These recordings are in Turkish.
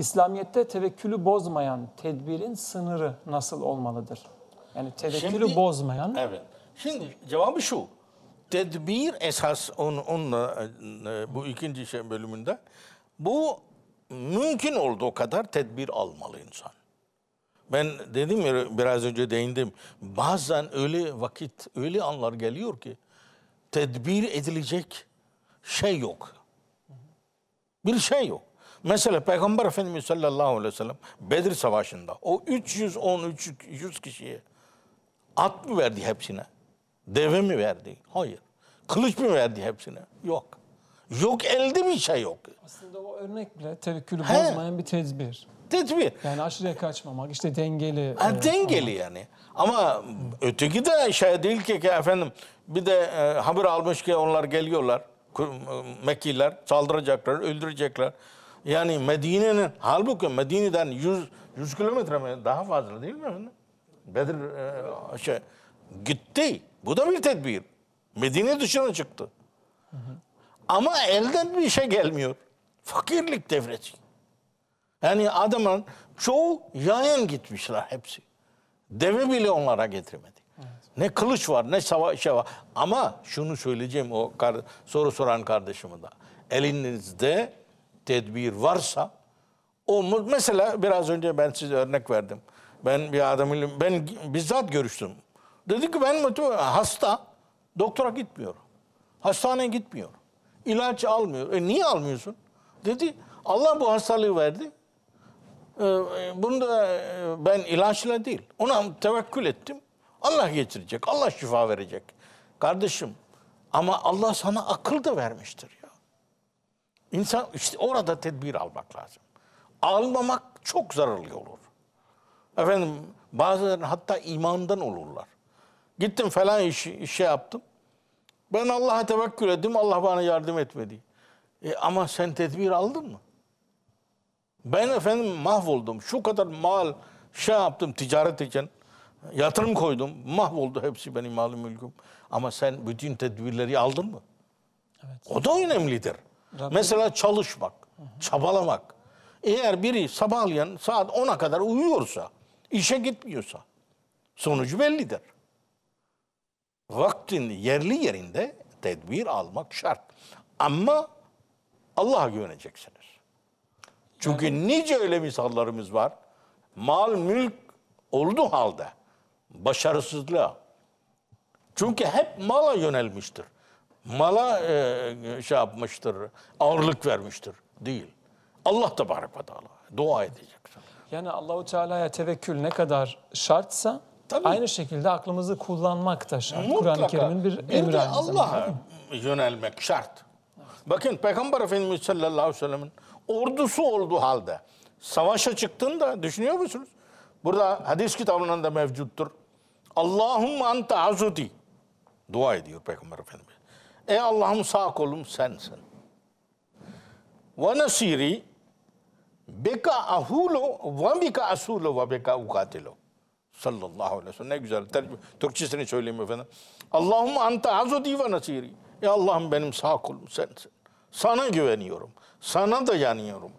İslamiyet'te tevekkülü bozmayan tedbirin sınırı nasıl olmalıdır? Yani tevekkülü Şimdi, bozmayan. Evet. Şimdi cevabı şu. Tedbir esas on, onunla e, e, bu ikinci şey bölümünde. Bu mümkün olduğu kadar tedbir almalı insan. Ben dedim ya biraz önce değindim. Bazen öyle vakit, öyle anlar geliyor ki tedbir edilecek şey yok. Bir şey yok. Mesela Peygamber Efendimiz sallallahu aleyhi ve sellem Bedir Savaşı'nda o 310 300 kişiye at mı verdi hepsine? Deve mi verdi? Hayır. Kılıç mı verdi hepsine? Yok. Yok elde bir şey yok. Aslında o örnek bile tevekkülü He. bozmayan bir tedbir. Tedbir. Yani aşırıya kaçmamak işte dengeli. Ha, e, dengeli ama. yani. Ama öteki de şey değil ki, ki efendim bir de e, haber almış ki onlar geliyorlar. E, Mekkeliler saldıracaklar, öldürecekler. Yani Medine'nin halbuki Medine'den 100 100 kilometre mi daha fazla değil mi? Bedir e, şey gitti. Bu da bir tedbir. Medine dışına çıktı. Hı hı. Ama elden bir şey gelmiyor. Fakirlik devresi. Yani adamın çoğu yayan gitmişler hepsi. Deve bile onlara getirmedi. Evet. Ne kılıç var ne sava şey var. Ama şunu söyleyeceğim o kar soru soran kardeşime da. Elinizde tedbir varsa o mesela biraz önce ben size örnek verdim. Ben bir adamın ben bizzat görüştüm. Dedi ki ben hasta doktora gitmiyor. Hastaneye gitmiyor. İlaç almıyor. E niye almıyorsun? Dedi Allah bu hastalığı verdi. E, bunu da e, ben ilaçla değil. Ona tevekkül ettim. Allah getirecek. Allah şifa verecek. Kardeşim ama Allah sana akıl da vermiştir. İnsan işte orada tedbir almak lazım. Almamak çok zararlı olur. Efendim bazen hatta imandan olurlar. Gittim falan iş işe yaptım. Ben Allah'a tevekkül ettim. Allah bana yardım etmedi. E ama sen tedbir aldın mı? Ben efendim mahvoldum. Şu kadar mal şey yaptım ticaret için. Yatırım koydum. Mahvoldu hepsi benim malım mülküm. Ama sen bütün tedbirleri aldın mı? Evet. O da önemlidir. Tabii. Mesela çalışmak, çabalamak. Eğer biri sabahleyin saat 10'a kadar uyuyorsa, işe gitmiyorsa sonucu bellidir. Vaktin yerli yerinde tedbir almak şart. Ama Allah'a güveneceksiniz. Çünkü yani... nice öyle misallarımız var. Mal mülk oldu halde başarısızlığa. Çünkü hep mala yönelmiştir mala e, şey yapmıştır, ağırlık vermiştir. Değil. Allah da barik ve teala dua edeceksin. Yani Allahu Teala'ya tevekkül ne kadar şartsa Tabii. aynı şekilde aklımızı kullanmak da şart. Kur'an-ı Kerim'in bir, bir emri. Bir Allah'a yönelmek şart. Bakın Peygamber Efendimiz sallallahu aleyhi ve sellem'in ordusu olduğu halde savaşa çıktığında düşünüyor musunuz? Burada hadis kitabının da mevcuttur. Allahümme anta azuti. Dua ediyor Peygamber Efendimiz. Ey Allah'ım sağ kolum sensin. Ve nasiri beka ahulu ve bika asulu ve beka ukatilu. Sallallahu aleyhi ve sellem. Ne güzel. Tercüme. Türkçesini söyleyeyim efendim. Allahım anta azudi ve nasiri. Ey Allah'ım benim sağ kolum sensin. Sana güveniyorum. Sana dayanıyorum.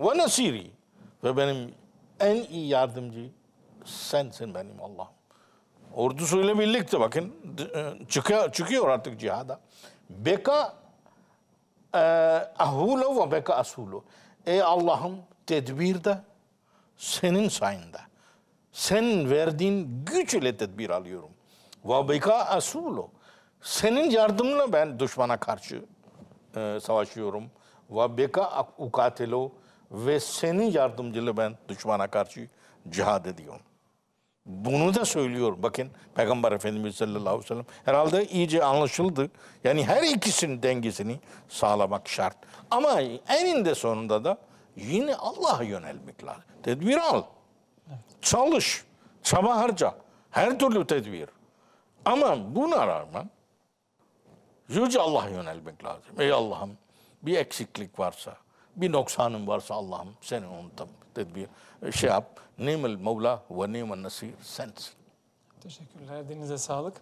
Ve nasiri. Ve benim en iyi yardımcı sensin benim Allah'ım ordusuyla birlikte bakın e, çıkıyor, çıkıyor artık cihada. Beka e, ahulu ve beka asulu. Ey Allah'ım tedbirde senin sayında. senin verdiğin güç ile tedbir alıyorum. Ve beka asulu. Senin yardımla ben düşmana karşı e, savaşıyorum. Ve beka ukatelo ve senin yardımcılığı ben düşmana karşı cihad ediyorum. Bunu da söylüyorum. Bakın Peygamber Efendimiz sallallahu aleyhi ve sellem herhalde iyice anlaşıldı. Yani her ikisinin dengesini sağlamak şart. Ama eninde sonunda da yine Allah'a yönelmek lazım. Tedbir al. Evet. Çalış. Çaba harca. Her türlü tedbir. Ama buna rağmen Yüce Allah'a yönelmek lazım. Ey Allah'ım bir eksiklik varsa, bir noksanın varsa Allah'ım sen onu tedbir e, şey yap. Nimel Mevla ve nimel Nasir sensin. Teşekkürler. Denize sağlık.